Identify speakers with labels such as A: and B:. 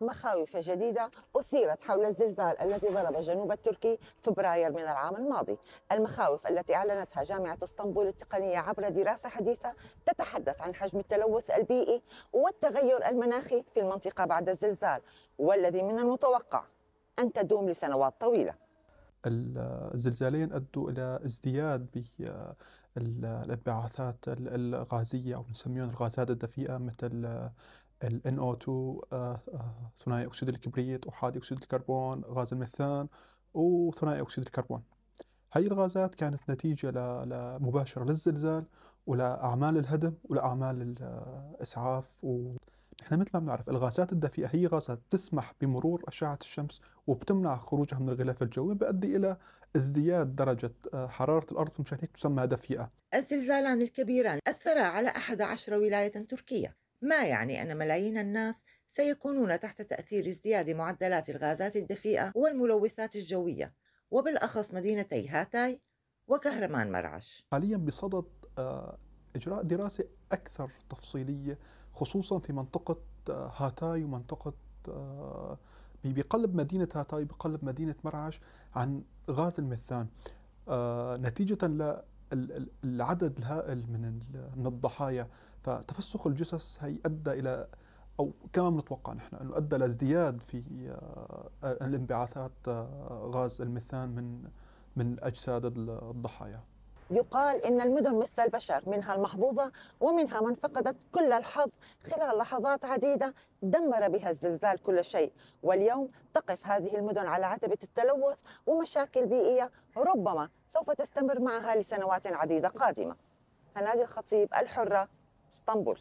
A: مخاوف جديدة أثيرت حول الزلزال الذي ضرب جنوب التركي فبراير من العام الماضي المخاوف التي أعلنتها جامعة اسطنبول التقنية عبر دراسة حديثة تتحدث عن حجم التلوث البيئي والتغير المناخي في المنطقة بعد الزلزال والذي من المتوقع أن تدوم لسنوات طويلة
B: الزلزالين أدوا إلى ازدياد بالانبعاثات الغازية أو نسميهم الغازات الدفيئة مثل ال NO2 آه، آه، ثنائي أكسيد الكبريت أحادي أكسيد الكربون غاز الميثان وثنائي أكسيد الكربون هاي الغازات كانت نتيجة مباشرة للزلزال ولأعمال الهدم ولأعمال الإسعاف آه، ونحن مثل ما بنعرف الغازات الدفيئة هي غازات تسمح بمرور أشعة الشمس وبتمنع خروجها من الغلاف الجوي بيؤدي إلى ازدياد درجة حرارة الأرض فمشان هيك تسمى دفيئة
A: الزلزالان الكبيران أثرا على 11 ولاية تركية ما يعني أن ملايين الناس سيكونون تحت تأثير ازدياد معدلات الغازات الدفيئة والملوثات الجوية وبالأخص مدينتي هاتاي وكهرمان
B: مرعش حاليا بصدد آه، إجراء دراسة أكثر تفصيلية خصوصا في منطقة آه، هاتاي ومنطقة آه، بقلب مدينة هاتاي بقلب مدينة مرعش عن غاز الميثان نتيجة العدد الهائل من من الضحايا فتفسخ الجثث هي ادى الى او كما بنتوقع نحن انه ادى لازدياد في آه، الانبعاثات آه، غاز الميثان من من اجساد الضحايا
A: يقال إن المدن مثل البشر منها المحظوظة ومنها من فقدت كل الحظ خلال لحظات عديدة دمر بها الزلزال كل شيء واليوم تقف هذه المدن على عتبة التلوث ومشاكل بيئية ربما سوف تستمر معها لسنوات عديدة قادمة هنادي الخطيب الحرة اسطنبول